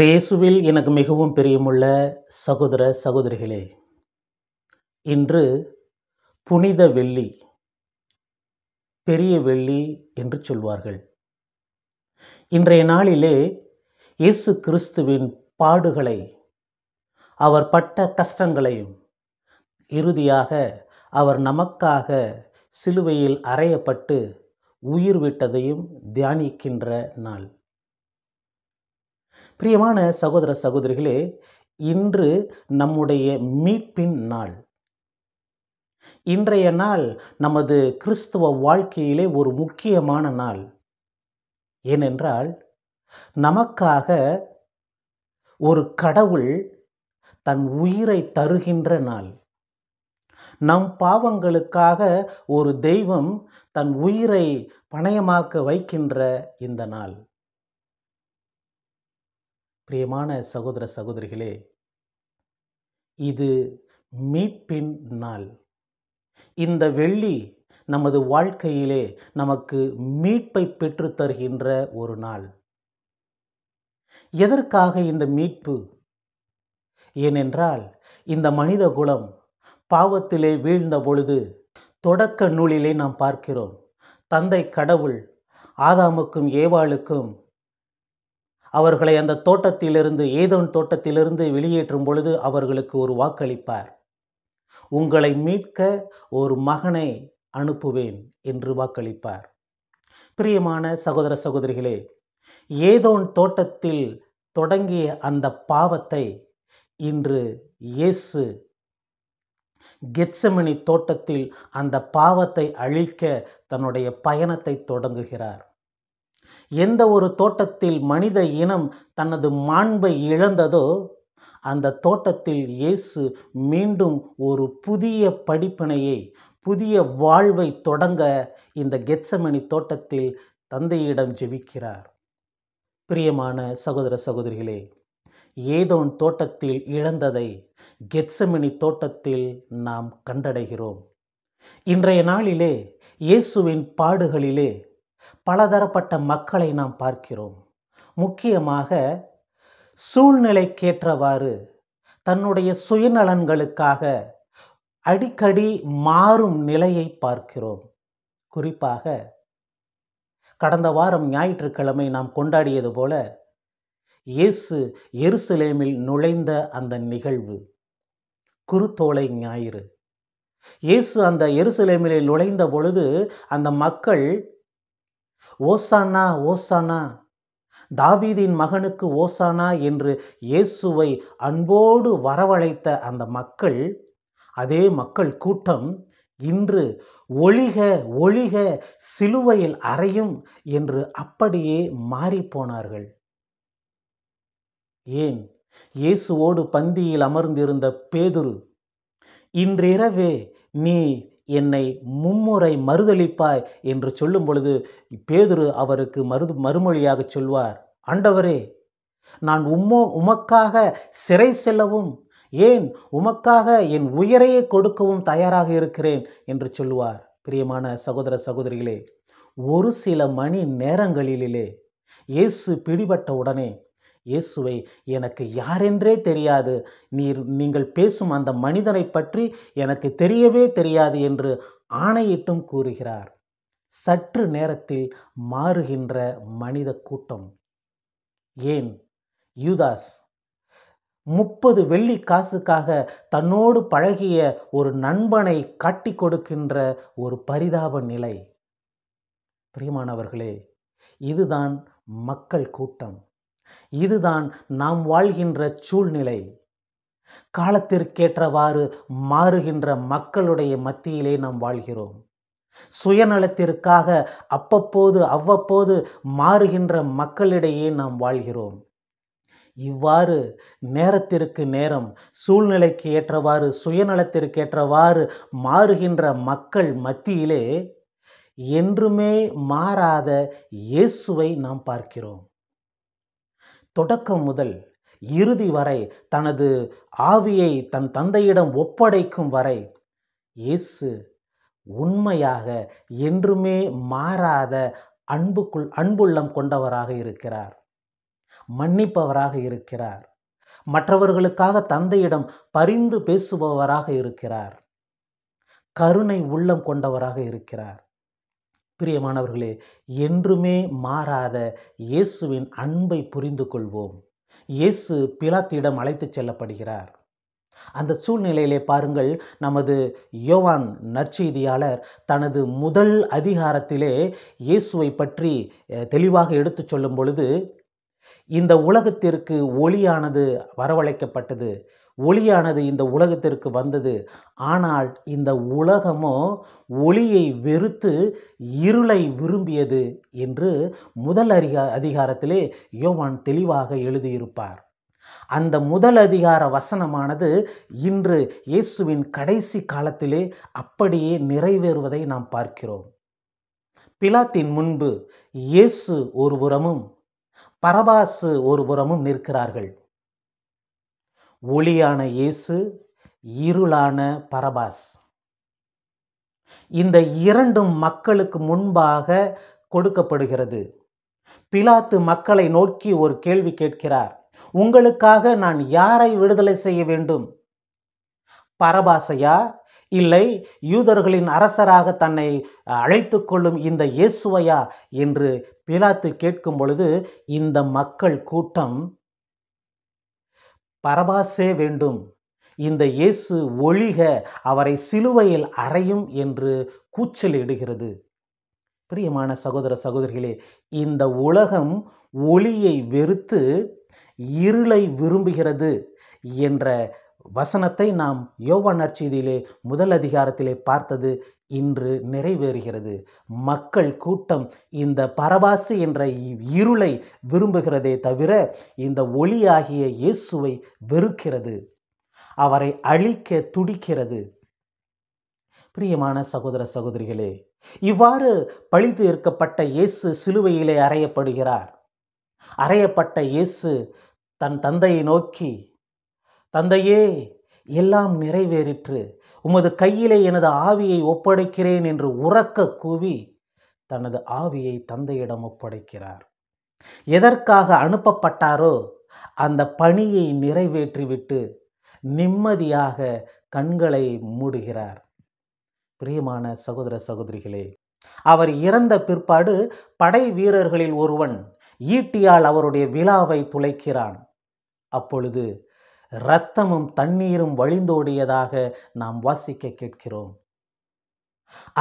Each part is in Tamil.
இயேசுவில் எனக்கு மிகவும் பிரியமுள்ள சகோதர சகோதரிகளே இன்று புனித வெள்ளி பெரிய வெள்ளி என்று சொல்வார்கள் இன்றைய நாளிலே இயேசு கிறிஸ்துவின் பாடுகளை அவர் பட்ட கஷ்டங்களையும் இறுதியாக அவர் நமக்காக சிலுவையில் அறையப்பட்டு உயிர் விட்டதையும் தியானிக்கின்ற நாள் பிரியமான சகோதர சகோதரிகளே இன்று நம்முடைய மீட்பின் நாள் இன்றைய நாள் நமது கிறிஸ்துவ வாழ்க்கையிலே ஒரு முக்கியமான நாள் ஏனென்றால் நமக்காக ஒரு கடவுள் தன் உயிரை தருகின்ற நாள் நம் பாவங்களுக்காக ஒரு தெய்வம் தன் உயிரை பணயமாக்க வைக்கின்ற இந்த நாள் பிரியமான சகோதர சகோதரிகளே இது மீட்பின் நாள் இந்த வெள்ளி நமது வாழ்க்கையிலே நமக்கு மீட்பை பெற்று தருகின்ற ஒரு நாள் எதற்காக இந்த மீட்பு ஏனென்றால் இந்த மனித குலம் பாவத்திலே வீழ்ந்த பொழுது தொடக்க நூலிலே நாம் பார்க்கிறோம் தந்தை கடவுள் ஆதாமுக்கும் ஏவாளுக்கும் அவர்களை அந்த தோட்டத்திலிருந்து ஏதோன் தோட்டத்திலிருந்து வெளியேற்றும் பொழுது அவர்களுக்கு ஒரு வாக்களிப்பார் உங்களை மீட்க ஒரு மகனை அனுப்புவேன் என்று வாக்களிப்பார் பிரியமான சகோதர சகோதரிகளே ஏதோன் தோட்டத்தில் தொடங்கிய அந்த பாவத்தை இன்று இயேசு கெட்சமணி தோட்டத்தில் அந்த பாவத்தை அழிக்க தன்னுடைய பயணத்தை தொடங்குகிறார் எந்த ஒரு தோட்டத்தில் மனித இனம் தனது மாண்பை இழந்ததோ அந்த தோட்டத்தில் இயேசு மீண்டும் ஒரு புதிய படிப்பினையை புதிய வாழ்வை தொடங்க இந்த கெட்சமணி தோட்டத்தில் தந்தையிடம் ஜெபிக்கிறார் பிரியமான சகோதர சகோதரிகளே ஏதோன் தோட்டத்தில் இழந்ததை கெட்சமணி தோட்டத்தில் நாம் கண்டடைகிறோம் இன்றைய நாளிலே இயேசுவின் பாடுகளிலே பலதரப்பட்ட மக்களை நாம் பார்க்கிறோம் முக்கியமாக சூழ்நிலைக்கேற்றவாறு தன்னுடைய சுயநலன்களுக்காக அடிக்கடி மாறும் நிலையை பார்க்கிறோம் குறிப்பாக கடந்த வாரம் ஞாயிற்றுக்கிழமை நாம் கொண்டாடியது போல இயேசு எருசலேமில் நுழைந்த அந்த நிகழ்வு குருத்தோலை ஞாயிறு இயேசு அந்த எருசலேமிலே நுழைந்த பொழுது அந்த மக்கள் ஓசானா ஓசானா தாவீதின் மகனுக்கு ஓசானா என்று இயேசுவை அன்போடு வரவழைத்த அந்த மக்கள் அதே மக்கள் கூட்டம் இன்று ஒளிக ஒளிக சிலுவையில் அறையும் என்று அப்படியே மாறிப்போனார்கள் ஏன் இயேசுவோடு பந்தியில் அமர்ந்திருந்த பேதுரு இன்றிரவே நீ என்னை மும்முறை மறுதளிப்பாய் என்று சொல்லும் பொழுது பேதுரு அவருக்கு மறு மறுமொழியாக சொல்வார் ஆண்டவரே நான் உம்மோ உமக்காக சிறை செல்லவும் ஏன் உமக்காக என் உயிரையே கொடுக்கவும் தயாராக இருக்கிறேன் என்று சொல்லுவார் பிரியமான சகோதர சகோதரிகளே ஒரு சில மணி நேரங்களிலே இயேசு பிடிபட்ட உடனே இயேசுவை எனக்கு யாரென்றே தெரியாது நீர் நீங்கள் பேசும் அந்த மனிதனை பற்றி எனக்கு தெரியவே தெரியாது என்று ஆணையிட்டும் கூறுகிறார் சற்று நேரத்தில் மாறுகின்ற மனித கூட்டம் ஏன் யூதாஸ் முப்பது வெள்ளி காசுக்காக தன்னோடு பழகிய ஒரு நண்பனை காட்டி கொடுக்கின்ற ஒரு பரிதாப நிலை பிரியமானவர்களே இதுதான் மக்கள் கூட்டம் இதுதான் நாம் வாழ்கின்ற சூழ்நிலை காலத்திற்கேற்றவாறு மாறுகின்ற மக்களுடைய மத்தியிலே நாம் வாழ்கிறோம் சுயநலத்திற்காக அப்பப்போது அவ்வப்போது மாறுகின்ற மக்களிடையே நாம் வாழ்கிறோம் இவ்வாறு நேரத்திற்கு நேரம் சூழ்நிலைக்கு ஏற்றவாறு சுயநலத்திற்கு ஏற்றவாறு மாறுகின்ற மக்கள் மத்தியிலே என்றுமே மாறாத இயேசுவை நாம் பார்க்கிறோம் தொடக்கம் முதல் இறுதி வரை தனது ஆவியை தன் தந்தையிடம் ஒப்படைக்கும் வரை இயேசு உண்மையாக என்றுமே மாறாத அன்புக்குள் அன்புள்ளம் கொண்டவராக இருக்கிறார் மன்னிப்பவராக இருக்கிறார் மற்றவர்களுக்காக தந்தையிடம் பரிந்து பேசுபவராக இருக்கிறார் கருணை உள்ளம் கொண்டவராக இருக்கிறார் பிரியமானவர்களே என்றுமே மாறாத இயேசுவின் அன்பை புரிந்து கொள்வோம் இயேசு பிலாத்திடம் அழைத்துச் செல்லப்படுகிறார் அந்த சூழ்நிலையிலே பாருங்கள் நமது யோவான் நற்செய்தியாளர் தனது முதல் அதிகாரத்திலே இயேசுவை பற்றி தெளிவாக எடுத்துச் சொல்லும் பொழுது இந்த உலகத்திற்கு ஒளியானது வரவழைக்கப்பட்டது ஒளியானது இந்த உலகத்திற்கு வந்தது ஆனால் இந்த உலகமோ ஒளியை வெறுத்து இருளை விரும்பியது என்று முதல் அதிகா அதிகாரத்திலே யோவான் தெளிவாக எழுதியிருப்பார் அந்த முதல் அதிகார வசனமானது இன்று இயேசுவின் கடைசி காலத்திலே அப்படியே நிறைவேறுவதை நாம் பார்க்கிறோம் பிலாத்தின் முன்பு இயேசு ஒருபுறமும் பரபாசு ஒரு புறமும் நிற்கிறார்கள் ஒளியான இயேசு இருளான பரபாஸ் இந்த இரண்டும் மக்களுக்கு முன்பாக கொடுக்கப்படுகிறது பிலாத்து மக்களை நோக்கி ஒரு கேள்வி கேட்கிறார் உங்களுக்காக நான் யாரை விடுதலை செய்ய வேண்டும் பரபாசையா இல்லை யூதர்களின் அரசராக தன்னை அழைத்து கொள்ளும் இந்த இயேசுவையா என்று பிலாத்து கேட்கும் பொழுது இந்த மக்கள் கூட்டம் பரபாசே வேண்டும் இந்த இயேசு ஒழிக அவரை சிலுவையில் அறையும் என்று கூச்சலிடுகிறது பிரியமான சகோதர சகோதரிகளே இந்த உலகம் ஒளியை வெறுத்து இருளை விரும்புகிறது என்ற வசனத்தை நாம் யோவா நற்செய்தியிலே முதல் அதிகாரத்திலே பார்த்தது இன்று நிறைவேறுகிறது மக்கள் கூட்டம் இந்த பரவாசு என்ற இருளை விரும்புகிறதே தவிர இந்த ஒளியாகிய இயேசுவை வெறுக்கிறது அவரை அழிக்க துடிக்கிறது பிரியமான சகோதர சகோதரிகளே இவ்வாறு பழித்து இருக்கப்பட்ட இயேசு சிலுவையிலே அறையப்படுகிறார் அறையப்பட்ட இயேசு தன் தந்தையை நோக்கி தந்தையே எல்லாம் நிறைவேறிற்று உமது கையிலே எனது ஆவியை ஒப்படைக்கிறேன் என்று உறக்க கூவி தனது ஆவியை தந்தையிடம் ஒப்படைக்கிறார் எதற்காக அனுப்பப்பட்டாரோ அந்த பணியை நிறைவேற்றிவிட்டு நிம்மதியாக கண்களை மூடுகிறார் பிரியமான சகோதர சகோதரிகளே அவர் இறந்த பிற்பாடு படை வீரர்களில் ஒருவன் ஈட்டியால் அவருடைய விழாவை துளைக்கிறான் அப்பொழுது இரத்தமும் தண்ணீரும் வழிந்தோடியதாக நாம் வாசிக்க கேட்கிறோம்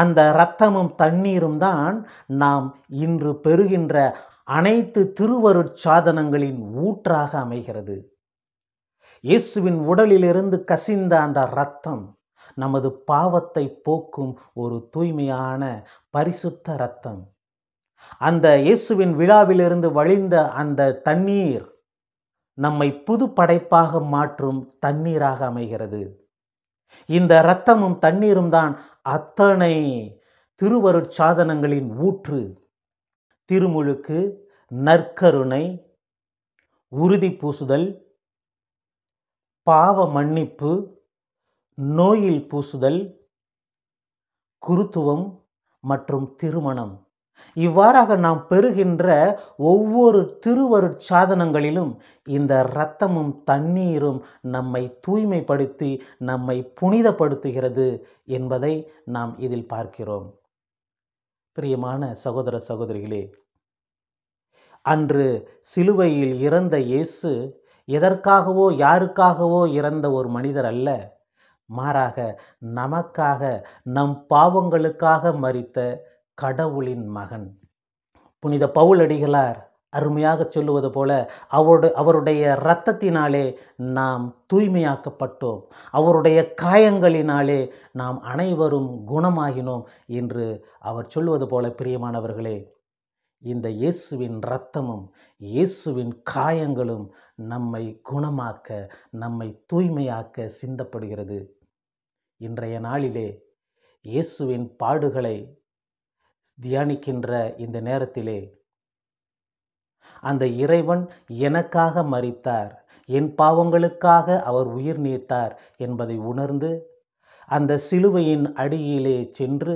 அந்த இரத்தமும் தண்ணீரும் தான் நாம் இன்று பெறுகின்ற அனைத்து திருவருட்சாதனங்களின் ஊற்றாக அமைகிறது இயேசுவின் உடலிலிருந்து கசிந்த அந்த இரத்தம் நமது பாவத்தை போக்கும் ஒரு தூய்மையான பரிசுத்த இரத்தம் அந்த இயேசுவின் விழாவிலிருந்து வழிந்த அந்த தண்ணீர் நம்மை புது படைப்பாக மாற்றும் தண்ணீராக அமைகிறது இந்த இரத்தமும் தண்ணீரும் தான் அத்தனை திருவருட்சாதனங்களின் ஊற்று திருமுழுக்கு நற்கருணை உறுதி பூசுதல் பாவ மன்னிப்பு நோயில் பூசுதல் குருத்துவம் மற்றும் திருமணம் இவ்வாறாக நாம் பெறுகின்ற ஒவ்வொரு திருவருட்சாதனங்களிலும் சாதனங்களிலும் இந்த இரத்தமும் தண்ணீரும் நம்மை தூய்மைப்படுத்தி நம்மை புனிதப்படுத்துகிறது என்பதை நாம் இதில் பார்க்கிறோம் பிரியமான சகோதர சகோதரிகளே அன்று சிலுவையில் இறந்த இயேசு எதற்காகவோ யாருக்காகவோ இறந்த ஒரு மனிதர் அல்ல மாறாக நமக்காக நம் பாவங்களுக்காக மறித்த கடவுளின் மகன் புனித பவுலடிகளார் அருமையாக சொல்லுவது போல அவரு அவருடைய இரத்தத்தினாலே நாம் தூய்மையாக்கப்பட்டோம் அவருடைய காயங்களினாலே நாம் அனைவரும் குணமாகினோம் என்று அவர் சொல்வது போல பிரியமானவர்களே இந்த இயேசுவின் இரத்தமும் இயேசுவின் காயங்களும் நம்மை குணமாக்க நம்மை தூய்மையாக்க சிந்தப்படுகிறது இன்றைய நாளிலே இயேசுவின் பாடுகளை தியானிக்கின்ற இந்த நேரத்திலே அந்த இறைவன் எனக்காக மறித்தார் என் பாவங்களுக்காக அவர் உயிர் நீத்தார் என்பதை உணர்ந்து அந்த சிலுவையின் அடியிலே சென்று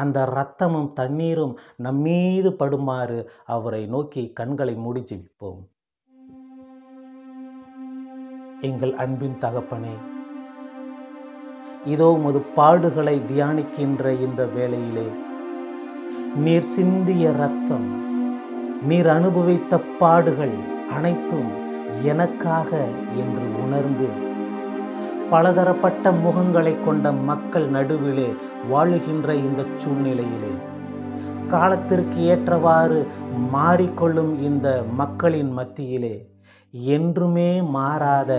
அந்த இரத்தமும் தண்ணீரும் நம்மீது படுமாறு அவரை நோக்கி கண்களை மூடி ஜெபிப்போம் எங்கள் அன்பின் தகப்பனே இதோ உமது பாடுகளை தியானிக்கின்ற இந்த வேளையிலே நீர் சிந்திய ரத்தம் நீர் அனுபவித்த பாடுகள் அனைத்தும் எனக்காக என்று உணர்ந்து பலதரப்பட்ட முகங்களை கொண்ட மக்கள் நடுவிலே வாழுகின்ற இந்த சூழ்நிலையிலே காலத்திற்கு ஏற்றவாறு மாறிக்கொள்ளும் இந்த மக்களின் மத்தியிலே என்றுமே மாறாத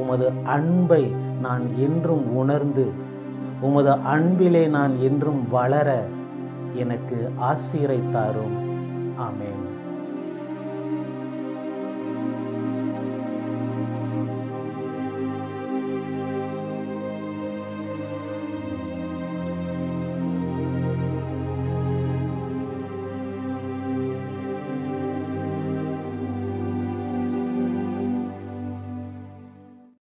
உமது அன்பை நான் என்றும் உணர்ந்து உமது அன்பிலே நான் என்றும் வளர எனக்கு ஆசீரை தாரும் ஆமேன்